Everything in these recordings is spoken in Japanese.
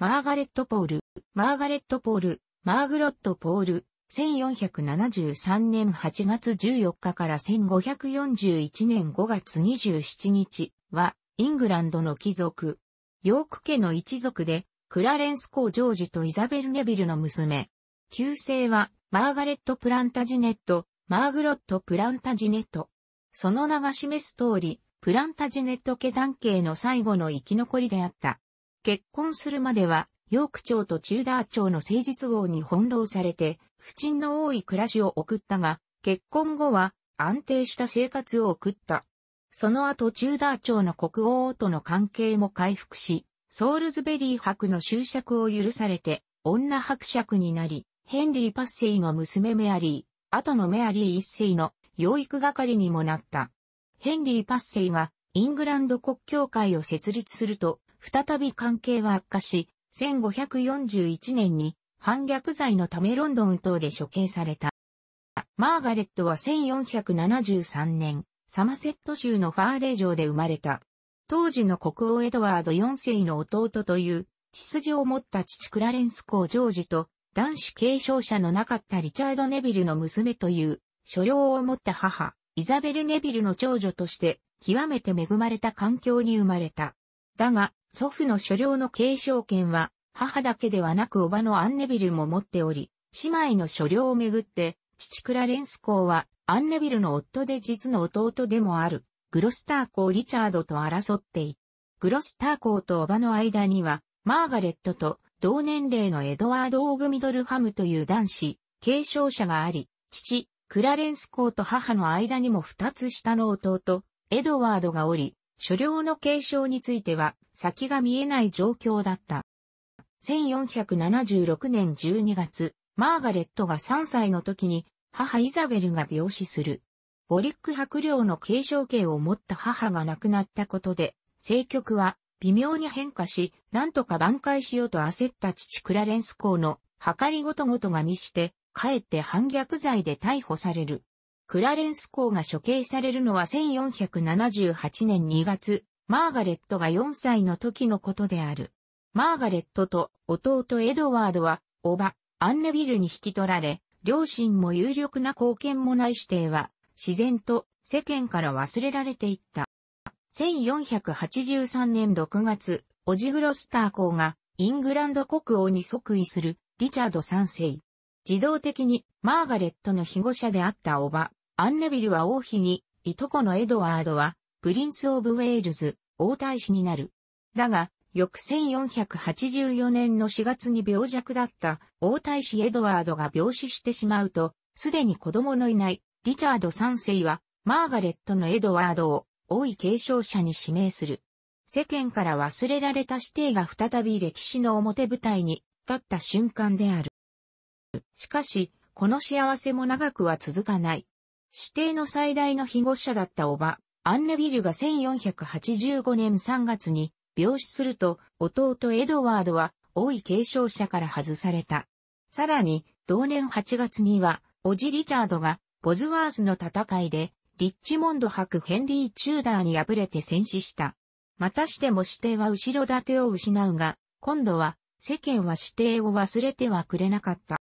マーガレット・ポール、マーガレット・ポール、マーグロット・ポール、1473年8月14日から1541年5月27日は、イングランドの貴族。ヨーク家の一族で、クラレンス・コー・ジョージとイザベル・ネビルの娘。旧姓は、マーガレット・プランタジネット、マーグロット・プランタジネット。その名が示す通り、プランタジネット家団系の最後の生き残りであった。結婚するまでは、ヨーク町とチューダー町の誠実号に翻弄されて、不沈の多い暮らしを送ったが、結婚後は安定した生活を送った。その後チューダー町の国王との関係も回復し、ソールズベリー伯の執爵を許されて、女伯爵になり、ヘンリー・パッセイの娘メアリー、後のメアリー一世の養育係にもなった。ヘンリー・パッセイがイングランド国教会を設立すると、再び関係は悪化し、1541年に反逆罪のためロンドン等で処刑された。マーガレットは1473年、サマセット州のファーレ城で生まれた。当時の国王エドワード4世の弟という血筋を持った父クラレンス公ジョージと男子継承者のなかったリチャード・ネビルの娘という所領を持った母、イザベル・ネビルの長女として極めて恵まれた環境に生まれた。だが、祖父の所領の継承権は、母だけではなく叔母のアンネビルも持っており、姉妹の所領をめぐって、父クラレンス公は、アンネビルの夫で実の弟でもある、グロスター公リチャードと争っていた。グロスター公と叔母の間には、マーガレットと同年齢のエドワード・オブ・ミドルハムという男子、継承者があり、父、クラレンス公と母の間にも二つ下の弟、エドワードがおり、所領の継承については先が見えない状況だった。1476年12月、マーガレットが3歳の時に母イザベルが病死する。ボリック伯領の継承権を持った母が亡くなったことで、政局は微妙に変化し、なんとか挽回しようと焦った父クラレンス公の計りごとごとが見して、かえって反逆罪で逮捕される。クラレンス公が処刑されるのは1478年2月、マーガレットが4歳の時のことである。マーガレットと弟エドワードは、おば、アンネビルに引き取られ、両親も有力な貢献もない指定は、自然と世間から忘れられていった。1483年6月、オジグロスター公がイングランド国王に即位するリチャード3世。自動的にマーガレットの庇護者であったおば、アンネビルは王妃に、いとこのエドワードは、プリンス・オブ・ウェールズ、王太子になる。だが、翌1484年の4月に病弱だった王太子エドワードが病死してしまうと、すでに子供のいないリチャード3世は、マーガレットのエドワードを王位継承者に指名する。世間から忘れられた指定が再び歴史の表舞台に立った瞬間である。しかし、この幸せも長くは続かない。指定の最大の被護者だったおば、アンネビルが1485年3月に病死すると、弟エドワードは王位継承者から外された。さらに、同年8月には、おじリチャードが、ボズワースの戦いで、リッチモンド伯ヘンリー・チューダーに敗れて戦死した。またしても指定は後ろ盾を失うが、今度は、世間は指定を忘れてはくれなかった。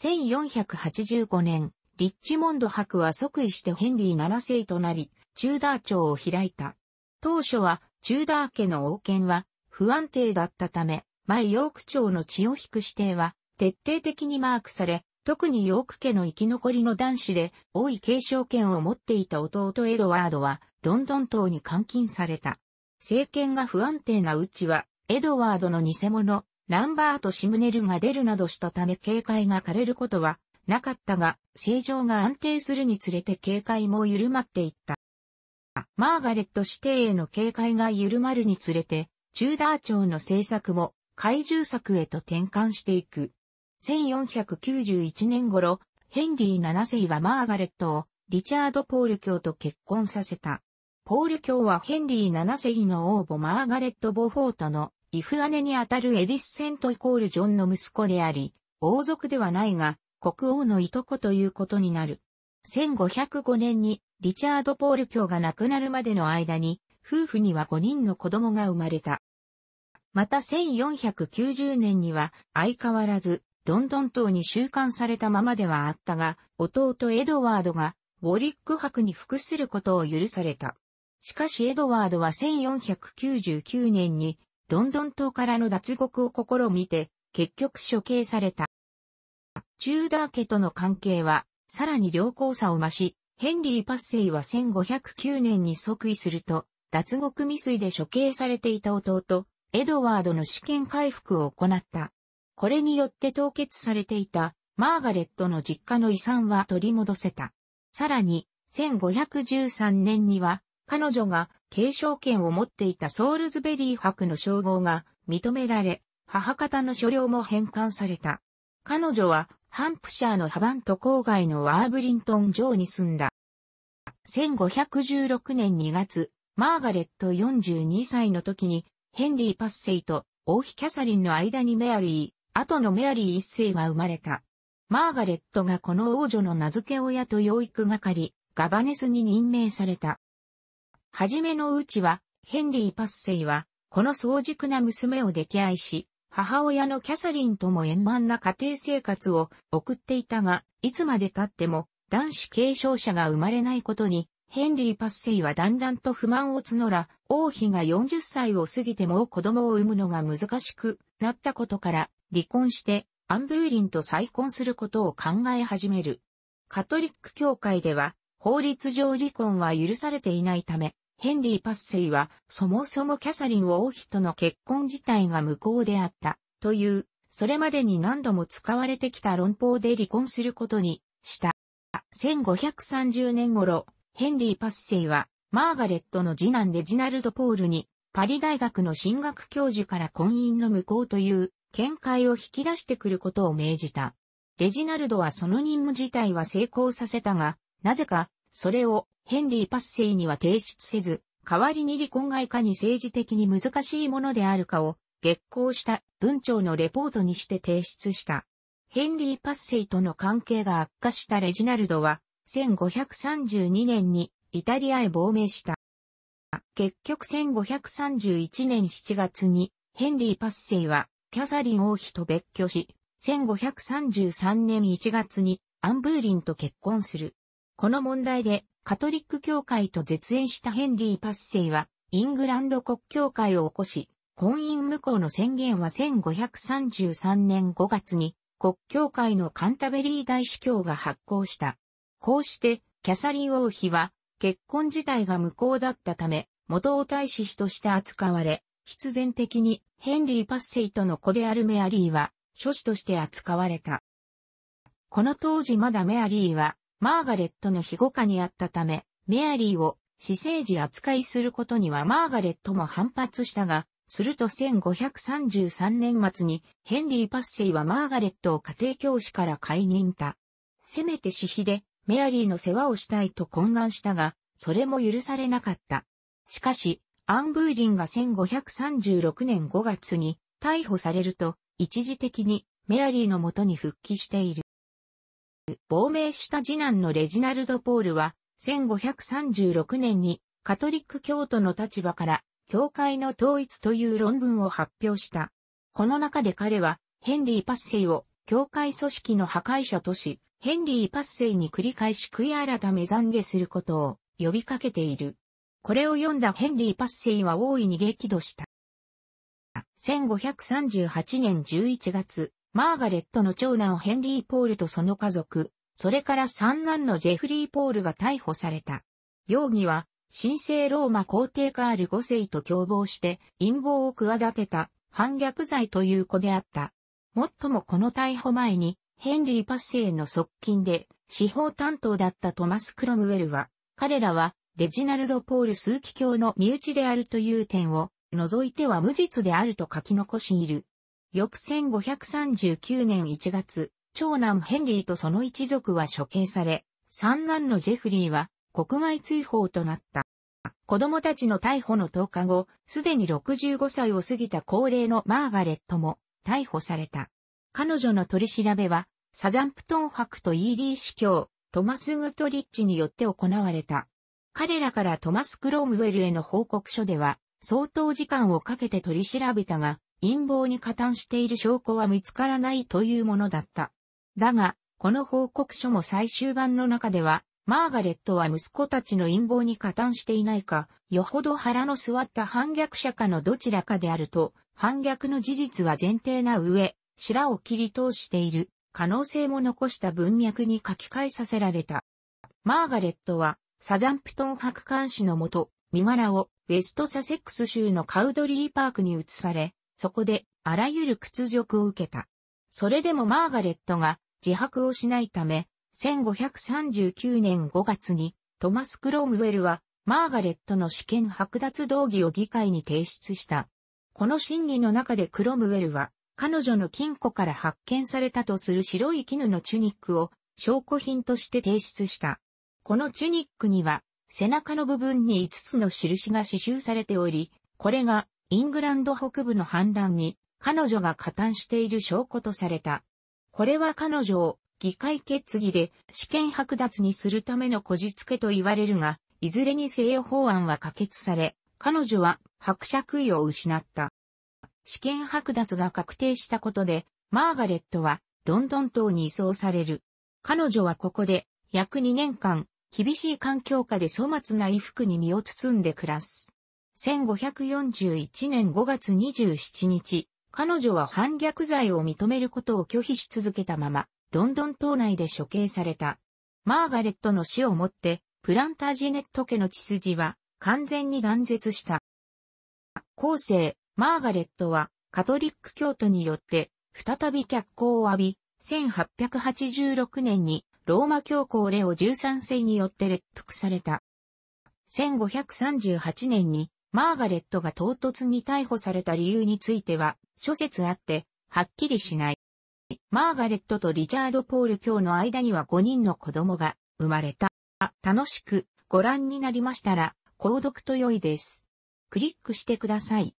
1485年、リッチモンド博は即位してヘンリー7世となり、チューダー朝を開いた。当初は、チューダー家の王権は不安定だったため、前ヨーク朝の血を引く指定は徹底的にマークされ、特にヨーク家の生き残りの男子で、王位継承権を持っていた弟エドワードは、ロンドン島に監禁された。政権が不安定なうちは、エドワードの偽物、ランバート・シムネルが出るなどしたため警戒が枯れることはなかったが、正常が安定するにつれて警戒も緩まっていった。マーガレット指定への警戒が緩まるにつれて、チューダー朝の政策も怪獣策へと転換していく。1491年頃、ヘンリー7世はマーガレットをリチャード・ポール教と結婚させた。ポール教はヘンリー7世の王母マーガレット・ボフォートのイフ姉にあたるエディス・セント・イコール・ジョンの息子であり、王族ではないが、国王のいとこということになる。1505年にリチャード・ポール卿が亡くなるまでの間に、夫婦には5人の子供が生まれた。また1490年には相変わらずロンドン島に収監されたままではあったが、弟エドワードがウォリック博に服することを許された。しかしエドワードは1499年にロンドン島からの脱獄を試みて結局処刑された。チューダー家との関係は、さらに良好さを増し、ヘンリー・パッセイは1509年に即位すると、脱獄未遂で処刑されていた弟、エドワードの試験回復を行った。これによって凍結されていた、マーガレットの実家の遺産は取り戻せた。さらに、1513年には、彼女が継承権を持っていたソールズベリー博の称号が認められ、母方の所領も返還された。彼女はハンプシャーのハバント郊外のワーブリントン城に住んだ。1516年2月、マーガレット42歳の時に、ヘンリー・パッセイと王妃キャサリンの間にメアリー、後のメアリー一世が生まれた。マーガレットがこの王女の名付け親と養育係、ガバネスに任命された。はじめのうちは、ヘンリー・パッセイは、この早熟な娘を溺愛し、母親のキャサリンとも円満な家庭生活を送っていたが、いつまで経っても男子継承者が生まれないことに、ヘンリー・パッセイはだんだんと不満を募ら、王妃が40歳を過ぎても子供を産むのが難しくなったことから、離婚して、アンブーリンと再婚することを考え始める。カトリック教会では、法律上離婚は許されていないため、ヘンリー・パッセイは、そもそもキャサリン・王妃との結婚自体が無効であった、という、それまでに何度も使われてきた論法で離婚することにした。1530年頃、ヘンリー・パッセイは、マーガレットの次男でジナルド・ポールに、パリ大学の進学教授から婚姻の無効という、見解を引き出してくることを命じた。レジナルドはその任務自体は成功させたが、なぜかそれをヘンリーパッセイには提出せず、代わりに離婚外化に政治的に難しいものであるかを月光した文庁のレポートにして提出した。ヘンリー・パッセイとの関係が悪化したレジナルドは、1532年にイタリアへ亡命した。結局1531年7月にヘンリー・パッセイはキャサリン王妃と別居し、1533年1月にアンブーリンと結婚する。この問題でカトリック教会と絶縁したヘンリー・パッセイは、イングランド国教会を起こし、婚姻無効の宣言は1533年5月に国教会のカンタベリー大司教が発行した。こうして、キャサリン王妃は、結婚自体が無効だったため、元王太子妃として扱われ、必然的にヘンリー・パッセイとの子であるメアリーは、諸子として扱われた。この当時まだメアリーは、マーガレットの庇護下にあったため、メアリーを私生児扱いすることにはマーガレットも反発したが、すると1533年末にヘンリー・パッセイはマーガレットを家庭教師から解任た。せめて私費でメアリーの世話をしたいと懇願したが、それも許されなかった。しかし、アン・ブーリンが1536年5月に逮捕されると、一時的にメアリーのもとに復帰している。亡命した次男のレジナルド・ポールは、1536年にカトリック教徒の立場から、教会の統一という論文を発表した。この中で彼は、ヘンリー・パッセイを、教会組織の破壊者とし、ヘンリー・パッセイに繰り返し悔い改め懺悔することを呼びかけている。これを読んだヘンリー・パッセイは大いに激怒した。1538年11月、マーガレットの長男ヘンリー・ポールとその家族、それから三男のジェフリー・ポールが逮捕された。容疑は、神聖ローマ皇帝カール5世と共謀して陰謀を企てた反逆罪という子であった。もっともこの逮捕前に、ヘンリー・パッセイの側近で、司法担当だったトマス・クロムウェルは、彼らは、レジナルド・ポール枢機卿の身内であるという点を、除いては無実であると書き残しいる。翌1539年1月、長男ヘンリーとその一族は処刑され、三男のジェフリーは国外追放となった。子供たちの逮捕の10日後、すでに65歳を過ぎた高齢のマーガレットも逮捕された。彼女の取り調べは、サザンプトン博とイーリー司教、トマス・グトリッチによって行われた。彼らからトマス・クロームウェルへの報告書では、相当時間をかけて取り調べたが、陰謀に加担している証拠は見つからないというものだった。だが、この報告書も最終版の中では、マーガレットは息子たちの陰謀に加担していないか、よほど腹の据わった反逆者かのどちらかであると、反逆の事実は前提な上、白を切り通している、可能性も残した文脈に書き換えさせられた。マーガレットは、サザンプトン博監視のもと、身柄をウェストサセックス州のカウドリーパークに移され、そこで、あらゆる屈辱を受けた。それでもマーガレットが自白をしないため、1539年5月にトマス・クロームウェルはマーガレットの試験剥奪動議を議会に提出した。この審議の中でクロムウェルは彼女の金庫から発見されたとする白い絹のチュニックを証拠品として提出した。このチュニックには背中の部分に5つの印が刺繍されており、これがイングランド北部の反乱に彼女が加担している証拠とされた。これは彼女を議会決議で試験剥奪にするためのこじつけと言われるが、いずれにせよ法案は可決され、彼女は伯爵位を失った。試験剥奪が確定したことで、マーガレットはロンドン島に移送される。彼女はここで約2年間、厳しい環境下で粗末な衣服に身を包んで暮らす。1541年5月27日、彼女は反逆罪を認めることを拒否し続けたまま、ロンドン島内で処刑された。マーガレットの死をもって、プランタージネット家の血筋は完全に断絶した。後世、マーガレットはカトリック教徒によって再び脚光を浴び、1886年にローマ教皇レオ13世によって列服された。1538年にマーガレットが唐突に逮捕された理由については、諸説あって、はっきりしない。マーガレットとリチャード・ポール卿の間には5人の子供が生まれた。楽しくご覧になりましたら、購読と良いです。クリックしてください。